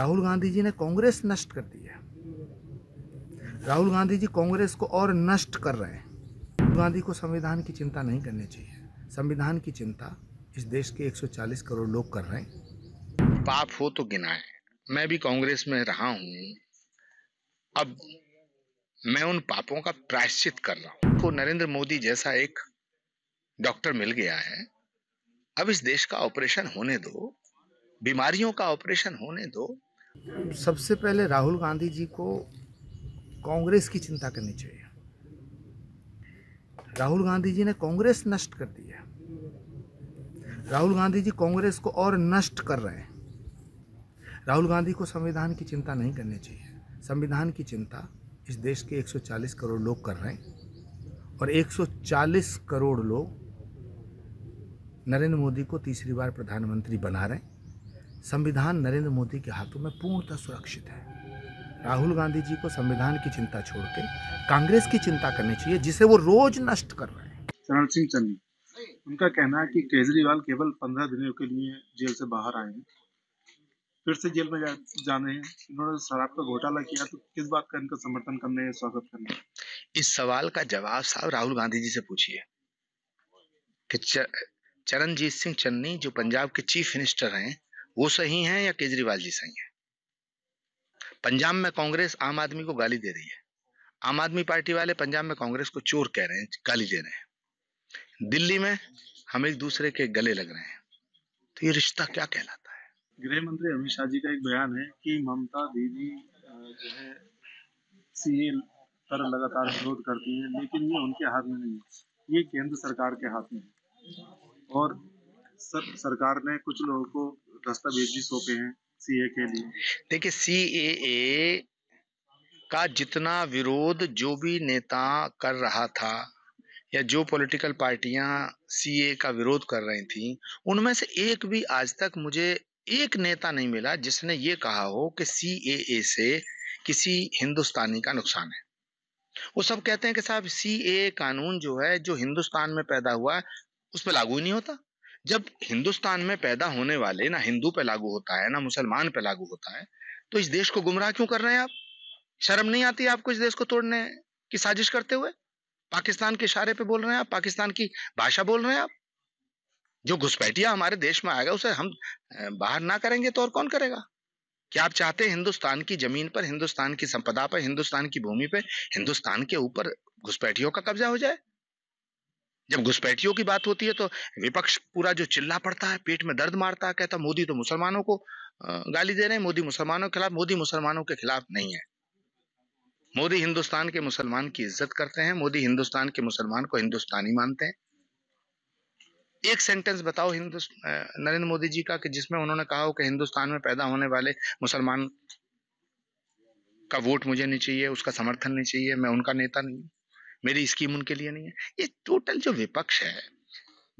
राहुल गांधी जी ने कांग्रेस नष्ट कर दी है राहुल गांधी जी कांग्रेस को और नष्ट कर रहे हैं राहुल गांधी को संविधान की चिंता नहीं करनी चाहिए संविधान की चिंता इस देश के 140 करोड़ लोग कर रहे हैं पाप हो तो गिनाए मैं भी कांग्रेस में रहा हूं अब मैं उन पापों का प्रायश्चित कर रहा हूं को नरेंद्र मोदी जैसा एक डॉक्टर मिल गया है अब इस देश का ऑपरेशन होने दो बीमारियों का ऑपरेशन होने दो सबसे पहले राहुल गांधी जी को कांग्रेस की चिंता करनी चाहिए राहुल गांधी जी ने कांग्रेस नष्ट कर दी है राहुल गांधी जी कांग्रेस को और नष्ट कर रहे हैं राहुल गांधी को संविधान की चिंता नहीं करनी चाहिए संविधान की चिंता इस देश के 140 करोड़ लोग कर रहे हैं और 140 करोड़ लोग नरेंद्र मोदी को तीसरी बार प्रधानमंत्री बना रहे हैं संविधान नरेंद्र मोदी के हाथों में पूर्णतः सुरक्षित है राहुल गांधी जी को संविधान की चिंता छोड़ के कांग्रेस की चिंता करनी चाहिए जिसे वो रोज नष्ट कर रहे हैं चरण सिंह चन्नी उनका कहना है कि केजरीवाल केवल पंद्रह दिनों के लिए जेल से बाहर आए हैं फिर से जेल में जा, जाने हैं उन्होंने शराब का घोटाला किया तो किस बात का इनका समर्थन करने है स्वागत करने है? इस सवाल का जवाब साहब राहुल गांधी जी से पूछिए कि चरणजीत सिंह चन्नी जो पंजाब के चीफ मिनिस्टर हैं वो सही हैं या केजरीवाल जी सही हैं पंजाब में कांग्रेस आम आदमी को गाली दे रही है आम आदमी पार्टी वाले पंजाब में कांग्रेस को चोर कह रहे हैं गाली दे रहे हैं दिल्ली में हम एक दूसरे के गले लग रहे हैं तो ये रिश्ता क्या कहलाता है गृह मंत्री अमित शाह जी का एक बयान है कि ममता दीदी जो है सीए पर लगातार विरोध करती है लेकिन ये उनके हाथ में नहीं है ये केंद्र सरकार के हाथ में है और सर सरकार ने कुछ लोगों को दस्तावेज भी सौंपे हैं सीए के लिए देखिए सीएए का जितना विरोध जो भी नेता कर रहा था या जो पॉलिटिकल पार्टियां सीए का विरोध कर रही थी उनमें से एक भी आज तक मुझे एक नेता नहीं मिला जिसने ये कहा हो कि सीएए से किसी हिंदुस्तानी का नुकसान है वो सब कहते हैं कि साहब सी ए कानून जो है जो हिंदुस्तान में पैदा हुआ है उस पर लागू ही नहीं होता जब हिंदुस्तान में पैदा होने वाले ना हिंदू पे लागू होता है ना मुसलमान पे लागू होता है तो इस देश को गुमराह क्यों कर रहे हैं आप शर्म नहीं आती आपको इस देश को तोड़ने की साजिश करते हुए पाकिस्तान के इशारे पे बोल रहे हैं आप पाकिस्तान की भाषा बोल रहे हैं आप जो घुसपैठिया हमारे देश में आएगा उसे हम बाहर ना करेंगे तो और कौन करेगा क्या आप चाहते हैं हिंदुस्तान की जमीन पर हिंदुस्तान की संपदा पर हिंदुस्तान की भूमि पर हिंदुस्तान के ऊपर घुसपैठियों का कब्जा हो जाए जब घुसपैठियों की बात होती है तो विपक्ष पूरा जो चिल्ला पड़ता है पेट में दर्द मारता है कहता मोदी तो मुसलमानों को गाली दे रहे हैं मोदी मुसलमानों के खिलाफ मोदी मुसलमानों के खिलाफ नहीं है मोदी हिंदुस्तान के मुसलमान की इज्जत करते हैं मोदी हिंदुस्तान के मुसलमान को हिंदुस्तानी मानते हैं एक सेंटेंस बताओ हिंदु नरेंद्र मोदी जी का कि जिसमें उन्होंने कहा हो कि हिंदुस्तान में पैदा होने वाले मुसलमान का वोट मुझे नहीं चाहिए उसका समर्थन नहीं चाहिए मैं उनका नेता नहीं हूं मेरी स्कीम उनके लिए नहीं है ये टोटल जो विपक्ष है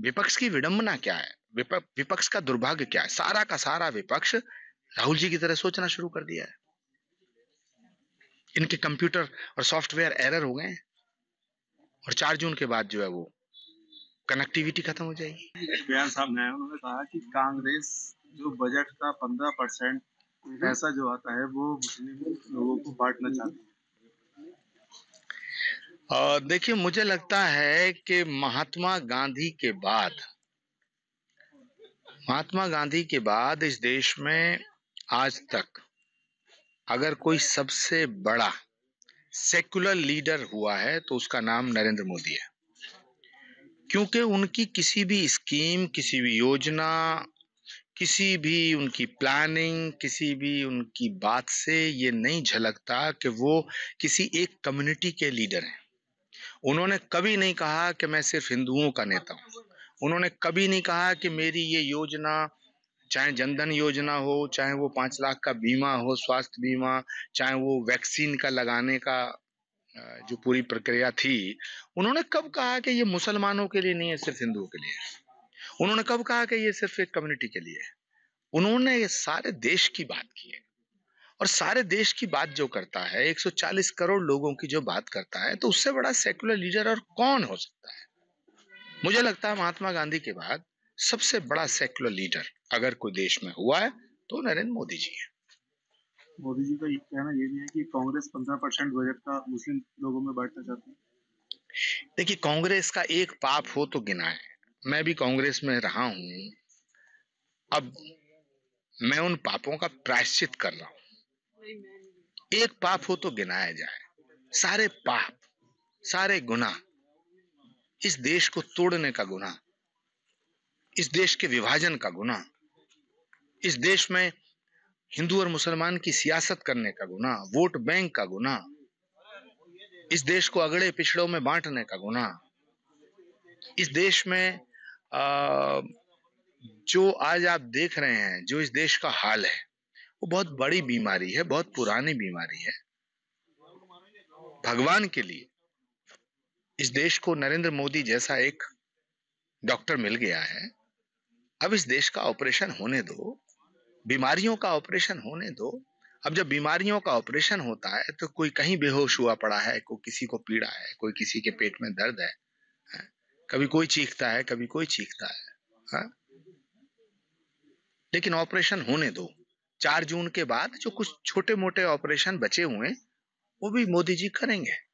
विपक्ष की विडंबना क्या है विपक्ष का दुर्भाग्य क्या है सारा का सारा विपक्ष राहुल जी की तरह सोचना शुरू कर दिया है इनके कंप्यूटर और सॉफ्टवेयर एरर हो गए और चार जून के बाद जो है वो कनेक्टिविटी खत्म हो जाएगी बयान साहब ने उन्होंने कहा कि कांग्रेस जो बजट का पंद्रह परसेंट हम्म। पैसा जो आता है वो मुस्लिम लोगों को बांटना चाहती है देखिए मुझे लगता है कि महात्मा गांधी के बाद महात्मा गांधी के बाद इस देश में आज तक अगर कोई सबसे बड़ा सेक्युलर लीडर हुआ है तो उसका नाम नरेंद्र मोदी है क्योंकि उनकी किसी भी स्कीम किसी भी योजना किसी भी उनकी प्लानिंग किसी भी उनकी बात से ये नहीं झलकता कि वो किसी एक कम्युनिटी के लीडर हैं उन्होंने कभी नहीं कहा कि मैं सिर्फ हिंदुओं का नेता हूँ उन्होंने कभी नहीं कहा कि मेरी ये योजना चाहे जनधन योजना हो चाहे वो पाँच लाख का बीमा हो स्वास्थ्य बीमा चाहे वो वैक्सीन का लगाने का जो पूरी प्रक्रिया थी उन्होंने कब कहा कि ये मुसलमानों के लिए नहीं है सिर्फ हिंदुओं के लिए उन्होंने कब कहा कि ये सिर्फ एक कम्युनिटी के लिए है उन्होंने ये सारे देश की बात की है और सारे देश की बात जो करता है 140 करोड़ लोगों की जो बात करता है तो उससे बड़ा सेकुलर लीडर और कौन हो सकता है मुझे लगता है महात्मा गांधी के बाद सबसे बड़ा सेकुलर लीडर अगर कोई देश में हुआ है तो नरेंद्र मोदी जी है मोदी जी का कहना ये भी है कि कांग्रेस पंद्रह परसेंट बजट का मुस्लिम लोगों में बांटना चाहती है देखिए कांग्रेस का एक पाप हो तो गिना है मैं भी कांग्रेस में रहा हूं अब मैं उन पापों का प्रायश्चित कर रहा हूं एक पाप हो तो गिनाया जाए सारे पाप सारे गुना इस देश को तोड़ने का गुना इस देश के विभाजन का गुना इस देश में हिंदू और मुसलमान की सियासत करने का गुना वोट बैंक का गुना इस देश को अगड़े पिछड़ों में बांटने का गुना इस देश में आ, जो आज आप देख रहे हैं जो इस देश का हाल है वो बहुत बड़ी बीमारी है बहुत पुरानी बीमारी है भगवान के लिए इस देश को नरेंद्र मोदी जैसा एक डॉक्टर मिल गया है अब इस देश का ऑपरेशन होने दो बीमारियों का ऑपरेशन होने दो अब जब बीमारियों का ऑपरेशन होता है तो कोई कहीं बेहोश हुआ पड़ा है कोई किसी को पीड़ा है कोई किसी के पेट में दर्द है हाँ, कभी कोई चीखता है कभी कोई चीखता है हा? लेकिन ऑपरेशन होने दो चार जून के बाद जो कुछ छोटे मोटे ऑपरेशन बचे हुए वो भी मोदी जी करेंगे